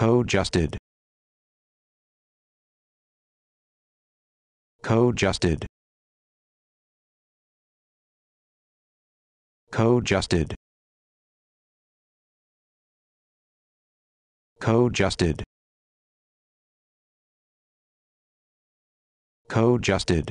co-justed co-justed co-justed co-justed co-justed